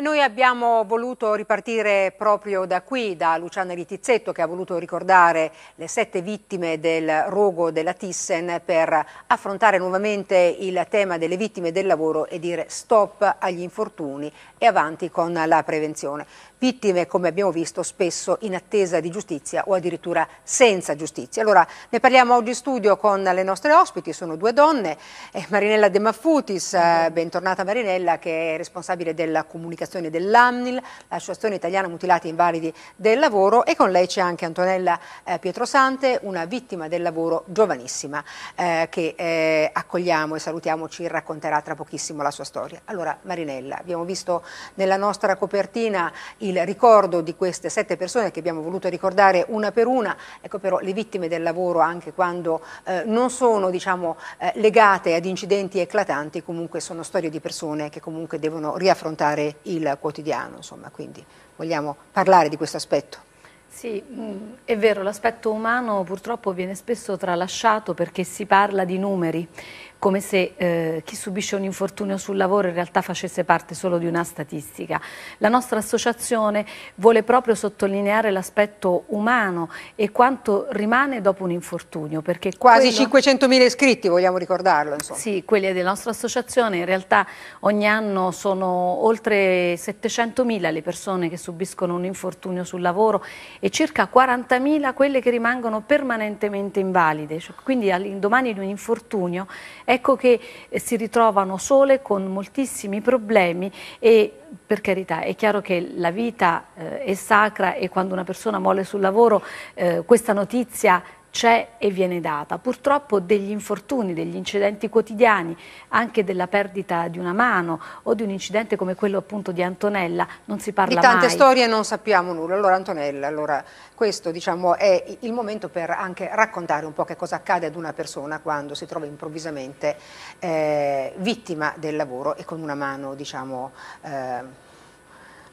E noi abbiamo voluto ripartire proprio da qui, da Luciana Ritizzetto che ha voluto ricordare le sette vittime del rogo della Thyssen per affrontare nuovamente il tema delle vittime del lavoro e dire stop agli infortuni e avanti con la prevenzione. Vittime, come abbiamo visto, spesso in attesa di giustizia o addirittura senza giustizia. Allora, ne parliamo oggi in studio con le nostre ospiti, sono due donne, eh, Marinella De Maffutis, eh, bentornata Marinella, che è responsabile della comunicazione l'associazione dell'AMNIL, l'associazione italiana mutilati e invalidi del lavoro e con lei c'è anche Antonella eh, Pietrosante, una vittima del lavoro giovanissima eh, che eh, accogliamo e salutiamo, ci racconterà tra pochissimo la sua storia. Allora Marinella, abbiamo visto nella nostra copertina il ricordo di queste sette persone che abbiamo voluto ricordare una per una, ecco però le vittime del lavoro anche quando eh, non sono diciamo, eh, legate ad incidenti eclatanti comunque sono storie di persone che comunque devono riaffrontare il quotidiano, insomma, quindi vogliamo parlare di questo aspetto. Sì, mm, è vero, l'aspetto umano purtroppo viene spesso tralasciato perché si parla di numeri, come se eh, chi subisce un infortunio sul lavoro in realtà facesse parte solo di una statistica. La nostra associazione vuole proprio sottolineare l'aspetto umano e quanto rimane dopo un infortunio. Quasi quello... 500.000 iscritti, vogliamo ricordarlo. Insomma. Sì, quelli della nostra associazione in realtà ogni anno sono oltre 700.000 le persone che subiscono un infortunio sul lavoro e circa 40.000 quelle che rimangono permanentemente invalide. Cioè, quindi all'indomani di un infortunio ecco che eh, si ritrovano sole con moltissimi problemi e per carità, è chiaro che la vita eh, è sacra e quando una persona muore sul lavoro eh, questa notizia c'è e viene data. Purtroppo degli infortuni, degli incidenti quotidiani, anche della perdita di una mano o di un incidente come quello appunto di Antonella, non si parla mai. Di tante mai. storie non sappiamo nulla. Allora Antonella, allora, questo diciamo, è il momento per anche raccontare un po' che cosa accade ad una persona quando si trova improvvisamente eh, vittima del lavoro e con una mano diciamo, eh,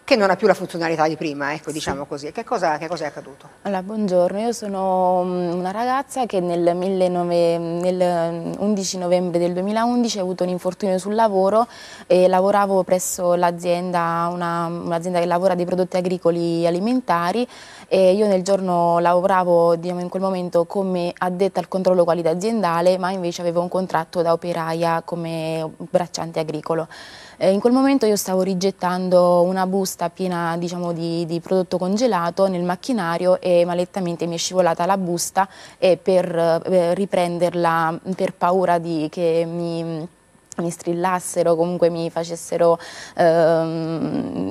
che non ha più la funzionalità di prima, ecco, diciamo così. Che cosa, che cosa, è accaduto? Allora, buongiorno, io sono mm, una ragazza che nel, 19, nel 11 mm, novembre del 2011 ha avuto un infortunio sul lavoro e lavoravo presso l'azienda, un'azienda che lavora dei prodotti agricoli alimentari e io nel giorno lavoravo diciamo, in quel momento come addetta al controllo qualità aziendale, ma invece avevo un contratto da operaia come bracciante agricolo. E in quel momento io stavo rigettando una busta busta piena diciamo, di, di, prodotto congelato nel macchinario e malettamente mi è scivolata la busta e per eh, riprenderla mm, per paura di, che mi mm, mi strillassero, comunque mi facessero ehm,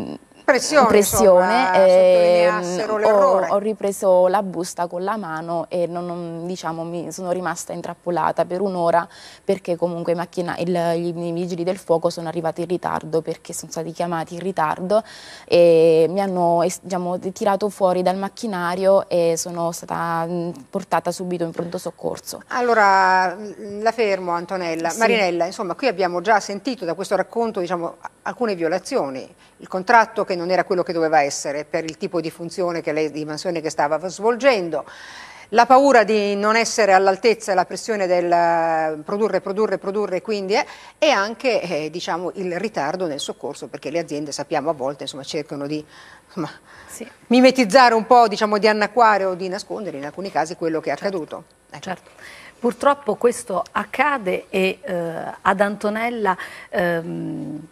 pressione, pressione insomma, ehm, ho, ho, ripreso la busta con la mano e non, non, diciamo, mi sono rimasta intrappolata per un'ora perché comunque macchina, il, i vigili del fuoco sono arrivati in ritardo perché sono stati chiamati in ritardo e mi hanno diciamo, tirato fuori dal macchinario e sono stata portata subito in pronto soccorso. Allora la fermo Antonella. Sì. Marinella, insomma qui abbiamo già sentito da questo racconto diciamo, alcune violazioni, il contratto che non non era quello che doveva essere per il tipo di funzione che lei, dimensione che stava svolgendo. La paura di non essere all'altezza, la pressione del eh, produrre, produrre, produrre quindi, è, eh, e anche eh, diciamo, il ritardo nel soccorso, perché le aziende sappiamo a volte insomma, cercano di insomma, sì. mimetizzare un po', diciamo, di anacquare o di nascondere in alcuni casi quello che è certo. accaduto. Eh. Certo. Purtroppo questo accade e eh, ad Antonella... Ehm,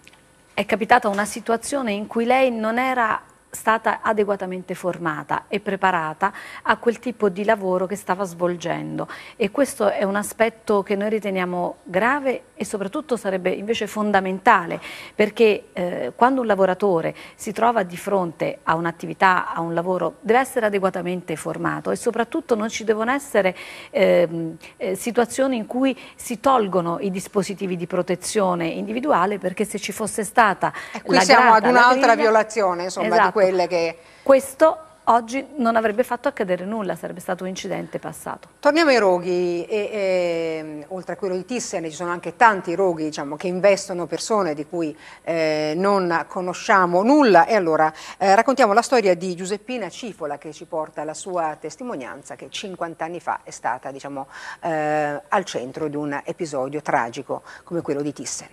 è capitata una situazione in cui lei non era stata adeguatamente formata e preparata a quel tipo di lavoro che stava svolgendo e questo è un aspetto che noi riteniamo grave e soprattutto sarebbe invece fondamentale perché eh, quando un lavoratore si trova di fronte a un'attività, a un lavoro, deve essere adeguatamente formato e soprattutto non ci devono essere ehm, eh, situazioni in cui si tolgono i dispositivi di protezione individuale perché se ci fosse stata e qui siamo grata, ad un'altra violazione insomma, esatto, di questo quelle che... Questo oggi non avrebbe fatto accadere nulla, sarebbe stato un incidente passato. Torniamo ai roghi, e, e, oltre a quello di Thyssen ci sono anche tanti roghi diciamo, che investono persone di cui eh, non conosciamo nulla e allora eh, raccontiamo la storia di Giuseppina Cifola che ci porta la sua testimonianza che 50 anni fa è stata diciamo, eh, al centro di un episodio tragico come quello di Thyssen.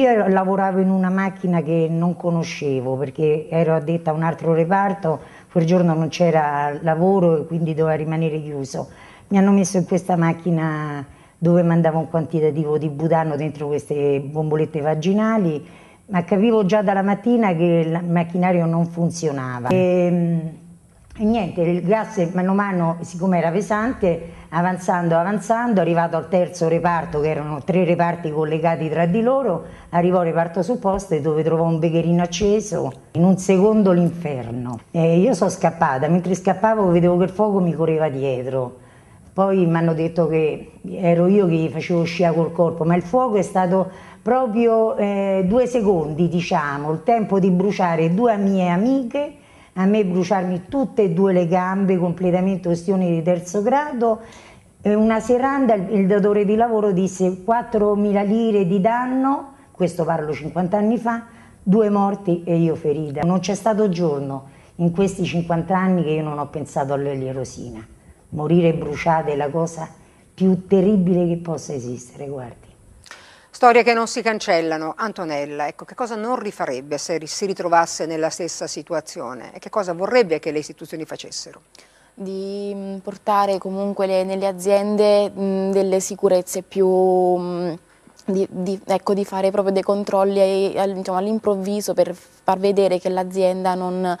Io lavoravo in una macchina che non conoscevo perché ero addetta a un altro reparto, quel giorno non c'era lavoro e quindi doveva rimanere chiuso. Mi hanno messo in questa macchina dove mandavo un quantitativo di butano dentro queste bombolette vaginali, ma capivo già dalla mattina che il macchinario non funzionava. E, ehm, e niente, il gas mano a mano, siccome era pesante, avanzando, avanzando, arrivato al terzo reparto, che erano tre reparti collegati tra di loro, arrivò al reparto supposto dove trovò un becherino acceso, in un secondo l'inferno. E io sono scappata, mentre scappavo vedevo che il fuoco mi correva dietro. Poi mi hanno detto che ero io che gli facevo scia col corpo, ma il fuoco è stato proprio eh, due secondi, diciamo, il tempo di bruciare due mie amiche a me bruciarmi tutte e due le gambe, completamente questioni di terzo grado. Una seranda il datore di lavoro disse 4.000 lire di danno, questo parlo 50 anni fa, due morti e io ferita. Non c'è stato giorno in questi 50 anni che io non ho pensato all'elierosina. Morire bruciata è la cosa più terribile che possa esistere, guardi. Storie che non si cancellano. Antonella, ecco, che cosa non rifarebbe se si ritrovasse nella stessa situazione e che cosa vorrebbe che le istituzioni facessero? Di mm, portare comunque le, nelle aziende mh, mm, delle sicurezze più... Mh, mm, di, di, ecco, di, fare proprio dei controlli all'improvviso per far vedere che l'azienda non,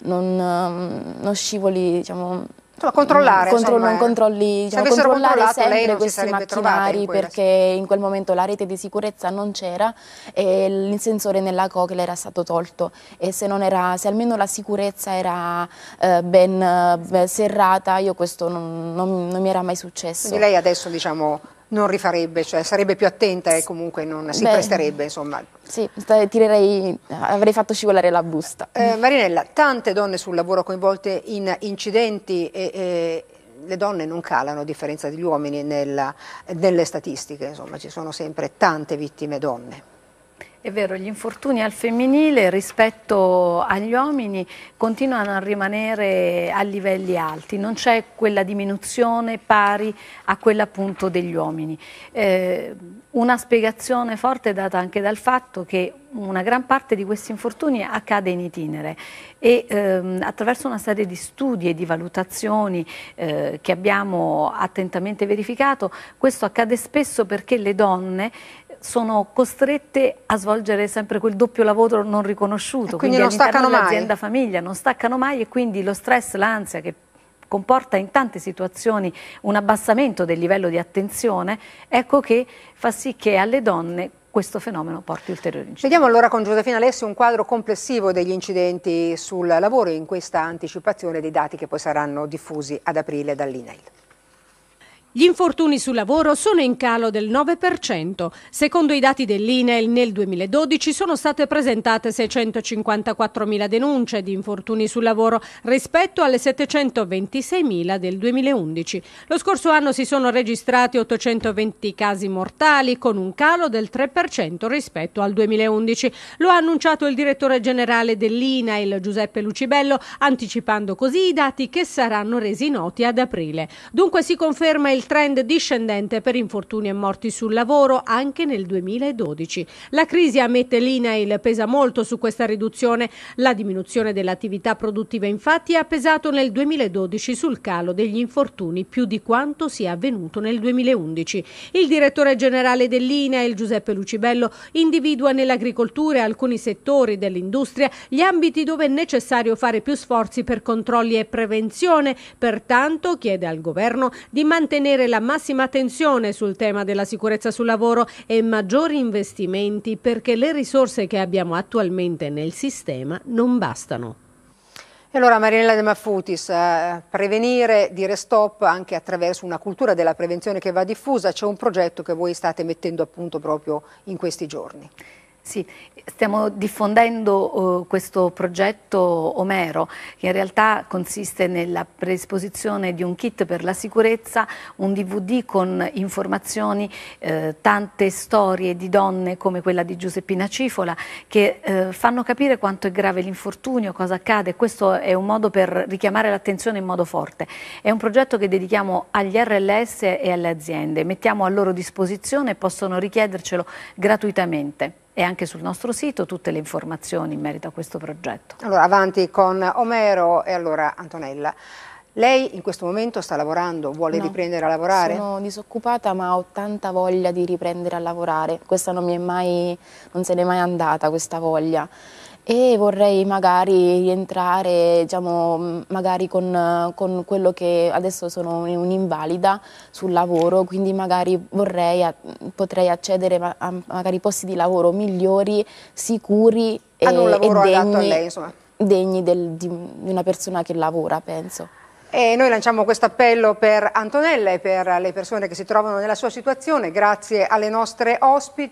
non, non scivoli diciamo, Insomma, controllare. Mm, Contro, non controlli, eh. diciamo, se controllare sempre questi macchinari perché in quel momento la rete di sicurezza non c'era e il sensore nella cochlear era stato tolto e se, era, se almeno la sicurezza era eh, ben eh, serrata, io questo non, non, non, mi era mai successo. Quindi lei adesso diciamo non rifarebbe, cioè sarebbe più attenta e comunque non si Beh, presterebbe, insomma. Sì, tirerei, avrei fatto scivolare la busta. Eh, Marinella, tante donne sul lavoro coinvolte in incidenti e, e le donne non calano a differenza degli uomini nella, nelle statistiche, insomma ci sono sempre tante vittime donne. È vero, gli infortuni al femminile rispetto agli uomini continuano a rimanere a livelli alti, non c'è quella diminuzione pari a quella appunto degli uomini. Eh, una spiegazione forte è data anche dal fatto che una gran parte di questi infortuni accade in itinere e ehm, attraverso una serie di studi e di valutazioni eh, che abbiamo attentamente verificato, questo accade spesso perché le donne sono costrette a svolgere sempre quel doppio lavoro non riconosciuto. quindi, quindi non staccano mai. L'azienda famiglia non staccano mai e quindi lo stress, l'ansia che comporta in tante situazioni un abbassamento del livello di attenzione, ecco che fa sì che alle donne questo fenomeno porti ulteriori incidenti. Vediamo allora con Giusefina Alessi un quadro complessivo degli incidenti sul lavoro in questa anticipazione dei dati che poi saranno diffusi ad aprile dall'INAIL. Gli infortuni sul lavoro sono in calo del 9%. Secondo i dati dell'INEL nel 2012 sono state presentate 654.000 denunce di infortuni sul lavoro rispetto alle 726.000 del 2011. Lo scorso anno si sono registrati 820 casi mortali con un calo del 3% rispetto al 2011. Lo ha annunciato il direttore generale dell'INAIL Giuseppe Lucibello anticipando così i dati che saranno resi noti ad aprile. Dunque si conferma il il trend discendente per infortuni e morti sul lavoro anche nel 2012. La crisi a l'INAIL pesa molto su questa riduzione. La diminuzione dell'attività produttiva infatti ha pesato nel 2012 sul calo degli infortuni più di quanto sia avvenuto nel 2011. Il direttore generale dell'INAIL Giuseppe Lucibello individua nell'agricoltura e alcuni settori dell'industria gli ambiti dove è necessario fare più sforzi per controlli e prevenzione. Pertanto chiede al governo di mantenere mantenere la massima attenzione sul tema della sicurezza sul lavoro e maggiori investimenti perché le risorse che abbiamo attualmente nel sistema non bastano. E allora Marinella De Maffutis, eh, prevenire, dire stop anche attraverso una cultura della prevenzione che va diffusa, c'è un progetto che voi state mettendo a punto proprio in questi giorni. Sì, stiamo diffondendo uh, questo progetto Omero che in realtà consiste nella predisposizione di un kit per la sicurezza, un DVD con informazioni, eh, tante storie di donne come quella di Giuseppina Cifola che eh, fanno capire quanto è grave l'infortunio, cosa accade, questo è un modo per richiamare l'attenzione in modo forte. È un progetto che dedichiamo agli RLS e alle aziende, mettiamo a loro disposizione e possono richiedercelo gratuitamente e anche sul nostro sito tutte le informazioni in merito a questo progetto. Allora, avanti con Omero e allora Antonella. Lei in questo momento sta lavorando, vuole no, riprendere a lavorare? Sono disoccupata ma ho tanta voglia di riprendere a lavorare, questa non mi è mai, non se n'è mai andata questa voglia e vorrei magari rientrare, diciamo, mm, magari con, con, quello che adesso sono un'invalida sul lavoro, quindi magari vorrei, potrei accedere a magari posti di lavoro migliori, sicuri e, Hanno un lavoro e degni, a lei, degni del, di una persona che lavora, penso. E noi lanciamo questo appello per Antonella e per le persone che si trovano nella sua situazione, grazie alle nostre ospiti.